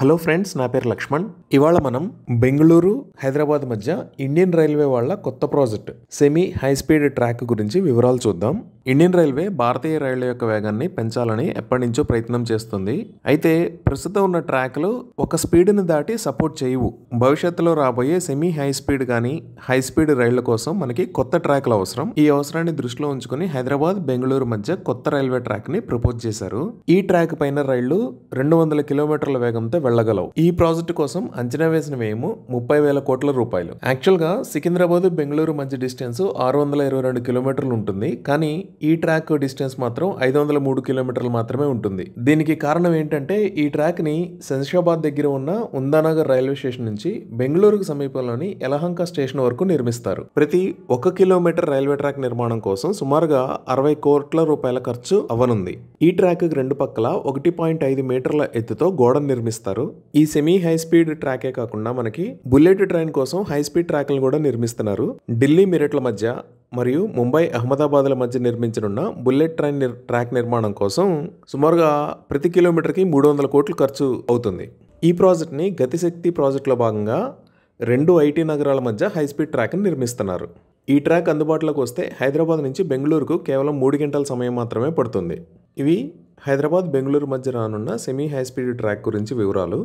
hello friends నా పేరు లక్ష్మణ్ ఇవాళ మనం బెంగళూరు హైదరాబాద్ మధ్య ఇండియన్ రైల్వే వాళ్ళ కొత్త project semi high speed track గురించి వివరాలు చూద్దాం ఇండియన్ రైల్వే భారతీయ రైళ్ల యొక్క వేగాన్ని పెంచాలని ఎప్పటి నుంచో ప్రయత్నం చేస్తుంది అయితే ప్రస్తుతం ఉన్న ట్రాక్లు ఒక స్పీడ్ని దాటి సపోర్ట్ చేయవు భవిష్యత్తులో రాబోయే సెమీ హై స్పీడ్ కానీ హై స్పీడ్ రైళ్ల కోసం మనకి కొత్త ట్రాక్లు అవసరం ఈ అవసరాన్ని దృష్టిలో ఉంచుకుని హైదరాబాద్ బెంగళూరు మధ్య కొత్త రైల్వే ట్రాక్ ని ప్రపోజ్ చేశారు ఈ ట్రాక్ పైన రైళ్లు రెండు వందల కిలోమీటర్ల వేగంతో వెళ్లగలవు ఈ ప్రాజెక్టు కోసం అంచనా వేసిన వ్యయము ముప్పై వేల కోట్ల రూపాయలు యాక్చువల్గా సికింద్రాబాద్ బెంగళూరు మధ్య డిస్టెన్స్ ఆరు వందల ఇరవై రెండు కిలోమీటర్లు ఉంటుంది కానీ ఈ ట్రాక్ డిస్టెన్స్ మాత్రం ఐదు వందల మూడు కిలోమీటర్లు మాత్రమే ఉంటుంది దీనికి కారణం ఏంటంటే ఈ ట్రాక్ని శంషాబాద్ దగ్గర ఉన్న ఉందానగర్ రైల్వే స్టేషన్ నుంచి బెంగళూరుకు సమీపంలోని ఎలహంక స్టేషన్ వరకు నిర్మిస్తారు ప్రతి ఒక కిలోమీటర్ రైల్వే ట్రాక్ నిర్మాణం కోసం సుమారుగా అరవై కోట్ల రూపాయల ఖర్చు అవ్వనుంది ఈ ట్రాక్ రెండు పక్కల ఒకటి పాయింట్ ఐదు మీటర్ల ఎత్తుతో గోడను నిర్మిస్తారు ఈ సెమీ హై స్పీడ్ ట్రాకే కాకుండా మనకి బుల్లెట్ ట్రైన్ కోసం హై స్పీడ్ ట్రాక్లను కూడా నిర్మిస్తున్నారు ఢిల్లీ మిరట్ల మధ్య మరియు ముంబై అహ్మదాబాద్ల మధ్య నిర్మించనున్న బుల్లెట్ ట్రైన్ ట్రాక్ నిర్మాణం కోసం సుమారుగా ప్రతి కిలోమీటర్కి మూడు వందల కోట్లు ఖర్చు అవుతుంది ఈ ప్రాజెక్ట్ని గతిశక్తి ప్రాజెక్టులో భాగంగా రెండు ఐటీ నగరాల మధ్య హైస్పీడ్ ట్రాక్ని నిర్మిస్తున్నారు ఈ ట్రాక్ అందుబాటులోకి వస్తే హైదరాబాద్ నుంచి బెంగళూరుకు కేవలం మూడు గంటల సమయం మాత్రమే పడుతుంది ఇవి హైదరాబాద్ బెంగళూరు మధ్య రానున్న సెమీ హైస్పీడ్ ట్రాక్ గురించి వివరాలు